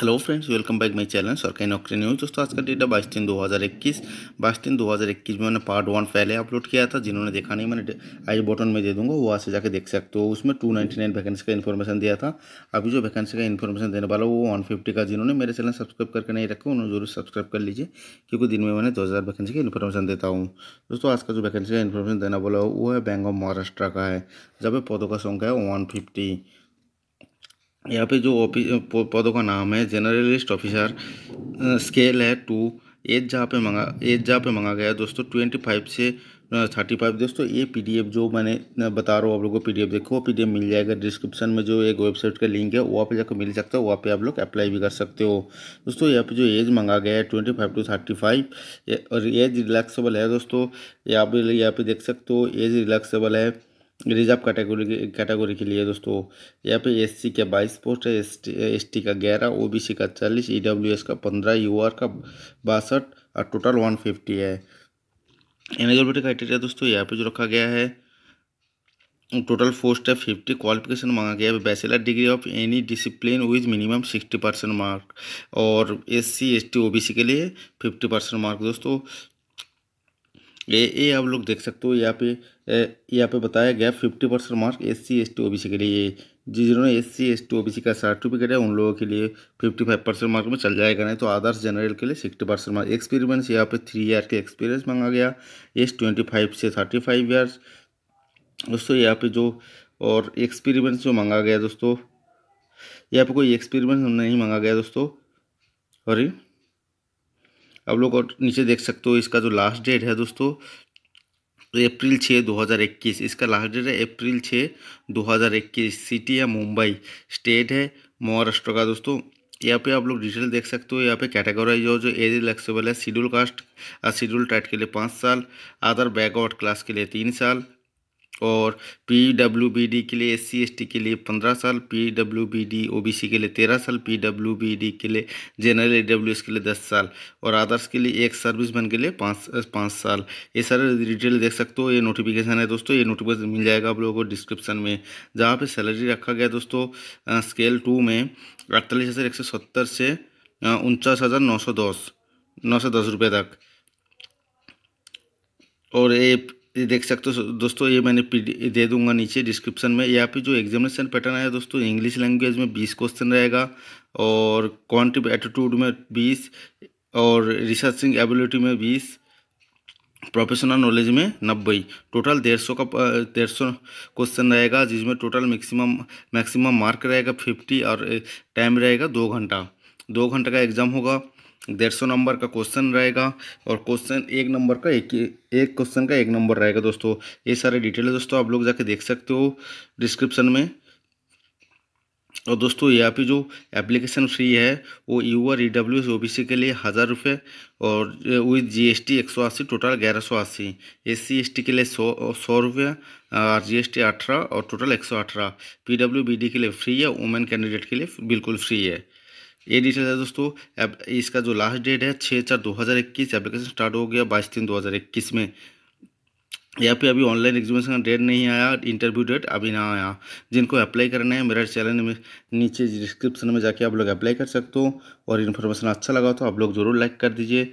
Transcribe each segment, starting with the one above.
hello friends welcome back my channel सरकारी नौकरी news दोस्तों आज का डेट है बाईस तीन दो हज़ार इक्कीस बाईस तीन दो हज़ार इक्कीस में मैंने पार्ट वन पहले अपलोड किया था जिन्होंने देखा नहीं मैंने आई बटन में दे दूंगा वहाँ से जाके देख सकते हो उसमें टू नाइन्टी नाइन वैकेंसी का इन्फॉर्मेशन दिया था अभी जो वैकेंसी का इन्फॉर्मेशन देने वाला वो वन फिफ्टी का जिन्होंने मेरे चैनल सब्सक्राइब करके नहीं रखा उन्होंने जरूर सब्सक्राइब कर लीजिए क्योंकि दिन में मैंने दो हज़ार वैकेंसी का इन्फॉर्मेशन देता हूँ दोस्तों आज का जो वैकेंसी का इन्फॉर्मेशन देने वाला वो है बैंक ऑफ महाराष्ट्र का है जब पदों का संख्या है वन फिफ्टी यहाँ पे जो पदों का नाम है जनरलिस्ट ऑफिसर स्केल है टू एज जहाँ पे मंगा एज जहाँ पे मंगा गया है दोस्तों ट्वेंटी फाइव से थर्टी फाइव दोस्तों ये पीडीएफ जो मैंने बता रहा हूँ आप लोगों को पीडीएफ देखो वो पीडीएफ मिल जाएगा डिस्क्रिप्शन में जो एक वेबसाइट का लिंक है वहाँ पे जाकर मिल सकता है वहाँ पे आप लोग अप्लाई भी कर सकते हो दोस्तों यहाँ पे जो एज मंगा गया है twenty five to thirty five और एज रिलैक्सेबल है दोस्तों यहाँ पे यहाँ पे देख सकते हो एज रिलैक्सेबल है रिजर्व कैटेगरी कैटेगरी के लिए दोस्तों यहाँ पे एससी का बाईस पोस्ट है एस टी का ग्यारह ओबीसी का चालीस ईडब्ल्यूएस e का पंद्रह यूआर का बासठ और टोटल वन फिफ्टी है एलिजिबिलिटी क्राइटेरिया दोस्तों यहाँ पे जो रखा गया है टोटल पोस्ट है फिफ्टी क्वालिफिकेशन मांगा गया है bachelor degree of any discipline with minimum sixty percent mark और S C S T O B C के लिए फिफ्टी परसेंट मार्क दोस्तों ये ये आप लोग देख सकते हो यहाँ पे यहाँ पे बताया गया fifty percent mark S C S T O B C के लिए जिन्होंने S C S T O B C का सर्टिफिकेट है उन लोगों के लिए फिफ्टी फाइव परसेंट मार्क में चल जाएगा नहीं तो आदर्श जनरल के लिए सिक्सटी परसेंट मार्क एक्सपीरियंस यहाँ पे थ्री ईयर के एक्सपीरियंस मांगा गया एस ट्वेंटी फाइव से थर्टी फाइव ईयर्स दोस्तों यहाँ पे जो और एक्सपीरियंस जो मांगा गया दोस्तों यहाँ पे कोई एक्सपीरियंस नहीं मांगा गया दोस्तों सॉरी आप लोग और नीचे देख सकते हो इसका जो लास्ट डेट है दोस्तों अप्रैल छः 2021 इसका लास्ट डेट है अप्रैल छः 2021 सिटी है मुंबई स्टेट है महाराष्ट्र का दोस्तों यहाँ पे आप लोग डिटेल देख सकते हो यहाँ पे कैटेगराइज हो जो एज रिलैक्सेबल है शेड्यूल कास्ट और शेड्यूल ट्राइट के लिए पाँच साल अदर बैकवर्ड क्लास के लिए तीन साल और पी डब्ल्यू बी डी के लिए एस सी एस टी के लिए पंद्रह साल P W B D O B C के लिए तेरह साल पी डब्ल्यू बी डी के लिए जनरल ए डब्ल्यू एस के लिए दस साल और आदर्श के लिए एक सर्विस मैन के लिए पाँच पाँच साल ये सारे डिटेल देख सकते हो ये नोटिफिकेशन है दोस्तों ये नोटिफिकेशन मिल जाएगा आप लोगों को डिस्क्रिप्शन में जहाँ पर सैलरी रखा गया दोस्तों स्केल टू में अड़तालीस हज़ार एक सौ सत्तर से उनचास हज़ार नौ सौ दस नौ सौ दस रुपये तक और ये ये देख सकते हो दोस्तों ये मैंने दे दूंगा नीचे डिस्क्रिप्शन में या पे जो एग्जामिनेशन पैटर्न आया दोस्तों इंग्लिश लैंग्वेज में बीस क्वेश्चन रहेगा और क्वान्टिव एटीट्यूड में बीस और रिसर्चिंग एबिलिटी में बीस प्रोफेशनल नॉलेज में नब्बे टोटल डेढ़ सौ का डेढ़ सौ क्वेश्चन रहेगा जिसमें टोटल मैक्सिमम मैक्सिमम मार्क रहेगा फिफ्टी और टाइम रहेगा दो घंटा दो घंटे का एग्ज़ाम होगा डेढ़ सौ नंबर का क्वेश्चन रहेगा और क्वेश्चन एक नंबर का एक एक क्वेश्चन का एक नंबर रहेगा दोस्तों ये सारे डिटेल दोस्तों आप लोग जाके देख सकते हो डिस्क्रिप्शन में और दोस्तों यहाँ पे जो एप्लीकेशन फ़्री है वो U R E W S O B C के लिए हज़ार रुपये और विद जी एस टी एक सौ अस्सी टोटल ग्यारह सौ अस्सी एस सी एस टी के लिए सौ सौ रुपये आर जी एस टी अठारह और टोटल एक सौ अठारह पी डब्ल्यू बी डी के लिए फ्री है वुमेन कैंडिडेट के लिए बिल्कुल फ्री है ये डिटेल है दोस्तों इसका जो लास्ट डेट है छः चार दो हज़ार इक्कीस एप्लीकेशन स्टार्ट हो गया बाईस तीन दो हज़ार इक्कीस में या पे अभी ऑनलाइन एग्जामिनेशन का डेट नहीं आया इंटरव्यू डेट अभी ना आया जिनको अप्लाई करना है मेरा चैनल में नीचे डिस्क्रिप्शन में जाके आप लोग अप्लाई कर सकते हो और इन्फॉर्मेशन अच्छा लगा तो आप लोग ज़रूर लाइक कर दीजिए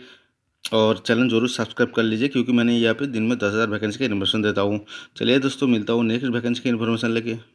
और चैनल जरूर सब्सक्राइब कर लीजिए क्योंकि मैंने यहाँ पे दिन में दस हज़ार वैकेंसी का इन्फॉर्मेशन देता हूँ चलिए दोस्तों मिलता हूँ नेक्स्ट वैकेंसी की इन्फॉर्मेशन लेके